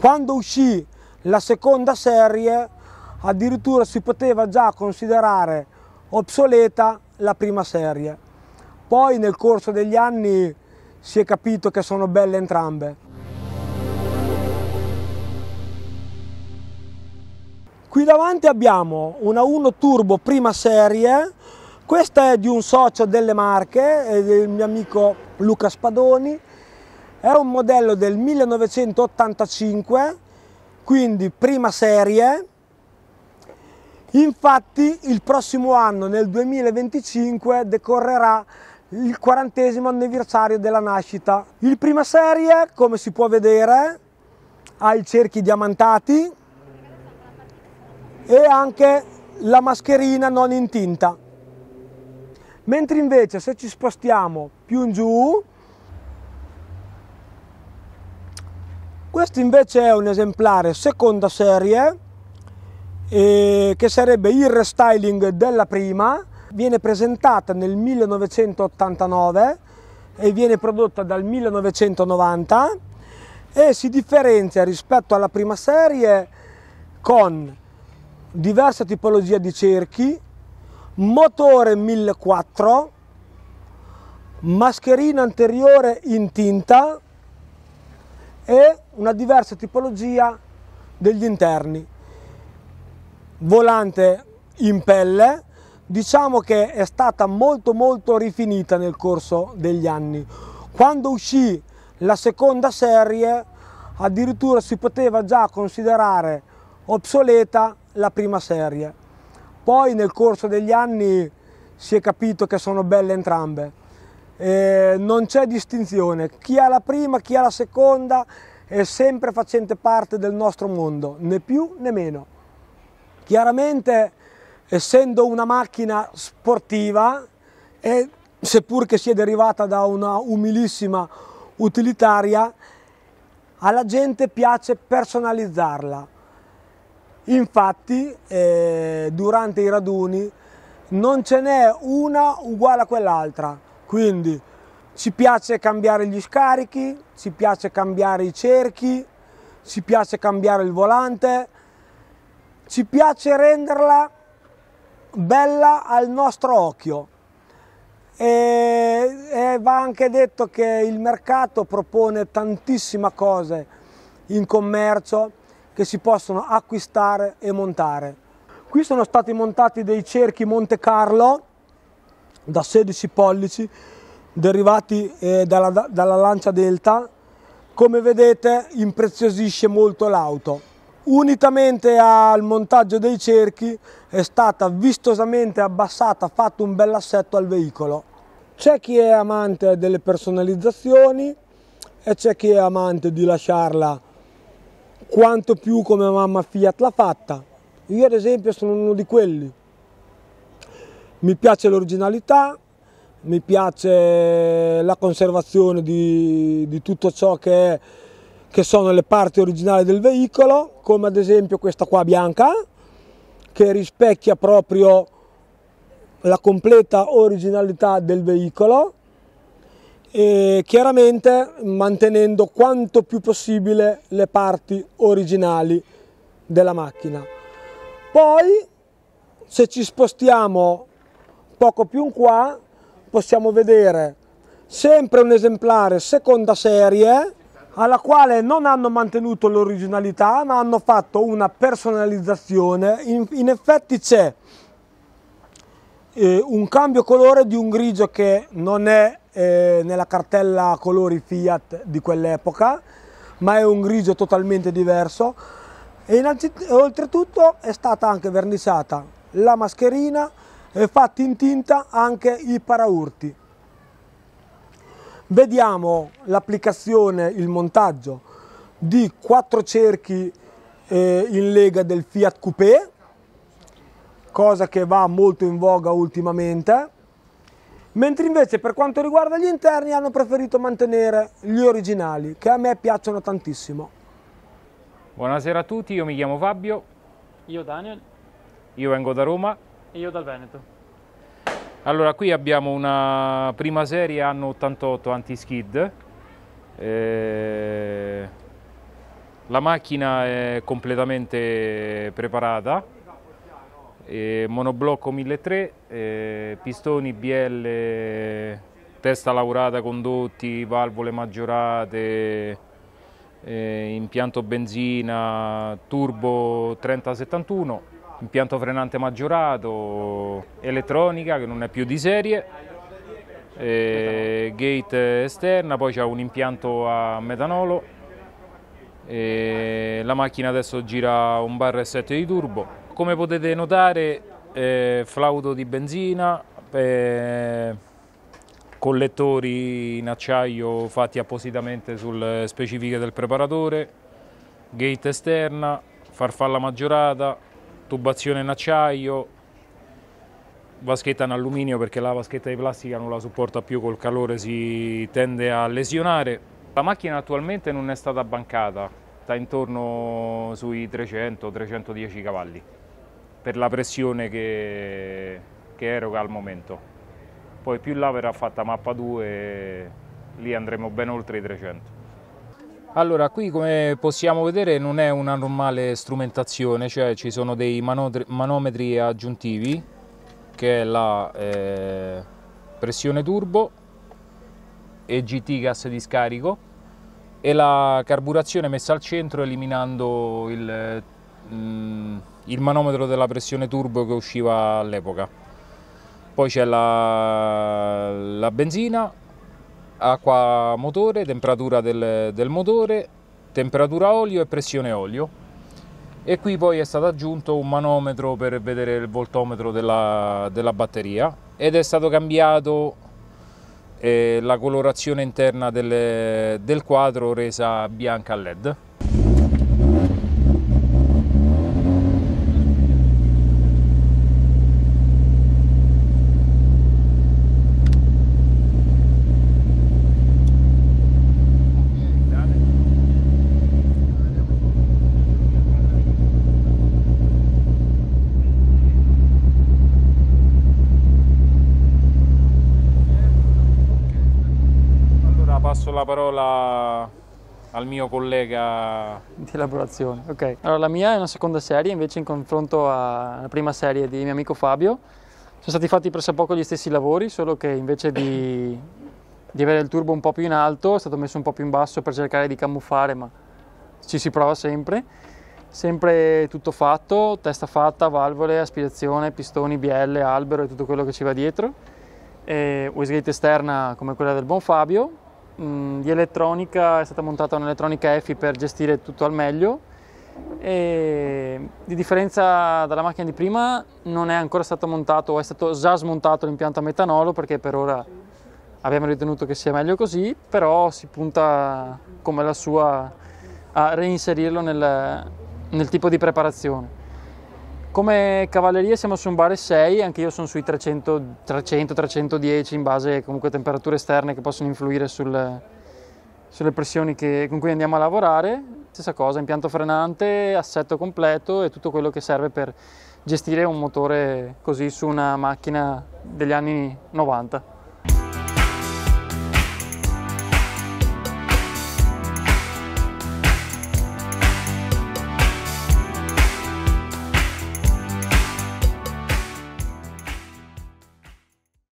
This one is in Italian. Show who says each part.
Speaker 1: Quando uscì la seconda serie addirittura si poteva già considerare obsoleta la prima serie. Poi nel corso degli anni si è capito che sono belle entrambe. Qui davanti abbiamo una 1 Turbo prima serie, questa è di un socio delle Marche, il mio amico Luca Spadoni, è un modello del 1985, quindi prima serie. Infatti il prossimo anno, nel 2025, decorrerà il quarantesimo anniversario della nascita. Il prima serie, come si può vedere, ha i cerchi diamantati e anche la mascherina non intinta. Mentre invece se ci spostiamo più in giù Questo invece è un esemplare seconda serie eh, che sarebbe il restyling della prima, viene presentata nel 1989 e viene prodotta dal 1990 e si differenzia rispetto alla prima serie con diversa tipologia di cerchi, motore 1004, mascherina anteriore in tinta, e una diversa tipologia degli interni. Volante in pelle, diciamo che è stata molto molto rifinita nel corso degli anni. Quando uscì la seconda serie addirittura si poteva già considerare obsoleta la prima serie. Poi nel corso degli anni si è capito che sono belle entrambe eh, non c'è distinzione, chi ha la prima, chi ha la seconda è sempre facente parte del nostro mondo, né più né meno. Chiaramente essendo una macchina sportiva e seppur che sia derivata da una umilissima utilitaria, alla gente piace personalizzarla. Infatti eh, durante i raduni non ce n'è una uguale a quell'altra quindi ci piace cambiare gli scarichi, ci piace cambiare i cerchi, ci piace cambiare il volante, ci piace renderla bella al nostro occhio. E, e, va anche detto che il mercato propone tantissime cose in commercio che si possono acquistare e montare. Qui sono stati montati dei cerchi Monte Carlo da 16 pollici derivati eh, dalla, dalla lancia delta come vedete impreziosisce molto l'auto unitamente al montaggio dei cerchi è stata vistosamente abbassata fatto un bel assetto al veicolo c'è chi è amante delle personalizzazioni e c'è chi è amante di lasciarla quanto più come mamma Fiat l'ha fatta io ad esempio sono uno di quelli mi piace l'originalità, mi piace la conservazione di, di tutto ciò che, è, che, sono le parti originali del veicolo, come ad esempio questa qua bianca, che rispecchia proprio la completa originalità del veicolo e chiaramente mantenendo quanto più possibile le parti originali della macchina. Poi se ci spostiamo Poco più in qua possiamo vedere sempre un esemplare seconda serie alla quale non hanno mantenuto l'originalità ma hanno fatto una personalizzazione. In, in effetti c'è eh, un cambio colore di un grigio che non è eh, nella cartella colori Fiat di quell'epoca ma è un grigio totalmente diverso e oltretutto è stata anche verniciata la mascherina e fatti in tinta anche i paraurti. Vediamo l'applicazione, il montaggio di quattro cerchi eh, in lega del Fiat Coupé, cosa che va molto in voga ultimamente, mentre invece per quanto riguarda gli interni hanno preferito mantenere gli originali, che a me piacciono tantissimo.
Speaker 2: Buonasera a tutti, io mi chiamo Fabio. Io Daniel. Io vengo da Roma
Speaker 3: e io dal Veneto.
Speaker 2: Allora, qui abbiamo una prima serie anno 88 anti-skid. Eh, la macchina è completamente preparata, eh, monoblocco 1300, eh, pistoni BL, testa lavorata, condotti, valvole maggiorate, eh, impianto benzina, turbo 3071 impianto frenante maggiorato, elettronica che non è più di serie, gate esterna, poi c'è un impianto a metanolo, la macchina adesso gira un bar 7 di turbo. Come potete notare eh, flauto di benzina, eh, collettori in acciaio fatti appositamente sulle specifiche del preparatore, gate esterna, farfalla maggiorata, tubazione in acciaio, vaschetta in alluminio perché la vaschetta di plastica non la supporta più, col calore si tende a lesionare. La macchina attualmente non è stata bancata, sta intorno sui 300-310 cavalli per la pressione che, che eroga al momento. Poi più là verrà fatta mappa 2 e lì andremo ben oltre i 300. Allora, qui come possiamo vedere non è una normale strumentazione, cioè ci sono dei manometri aggiuntivi, che è la eh, pressione turbo e GT gas di scarico e la carburazione messa al centro eliminando il, mm, il manometro della pressione turbo che usciva all'epoca. Poi c'è la, la benzina acqua motore, temperatura del, del motore, temperatura olio e pressione olio e qui poi è stato aggiunto un manometro per vedere il voltometro della, della batteria ed è stato cambiato eh, la colorazione interna del, del quadro resa bianca a led. passo la parola al mio collega di elaborazione. Ok, allora
Speaker 3: la mia è una seconda serie invece in confronto alla prima serie di mio amico Fabio. Sono stati fatti pressopoco gli stessi lavori, solo che invece di, di avere il turbo un po' più in alto è stato messo un po' più in basso per cercare di camuffare, ma ci si prova sempre. Sempre tutto fatto, testa fatta, valvole, aspirazione, pistoni, BL, albero e tutto quello che ci va dietro. E waistgate esterna come quella del buon Fabio, mh, mm, di elettronica, è stata montata un'elettronica EFI per gestire tutto al meglio e di differenza dalla macchina di prima non è ancora stato montato o è stato già smontato l'impianto a metanolo perché per ora abbiamo ritenuto che sia meglio così, però si punta come la sua a reinserirlo nel, nel tipo di preparazione. Come cavalleria siamo su un bar 6, anche io sono sui 300-310 in base comunque a temperature esterne che possono influire sul, sulle pressioni che, con cui andiamo a lavorare. Stessa cosa, impianto frenante, assetto completo e tutto quello che serve per gestire un motore così su una macchina degli anni 90.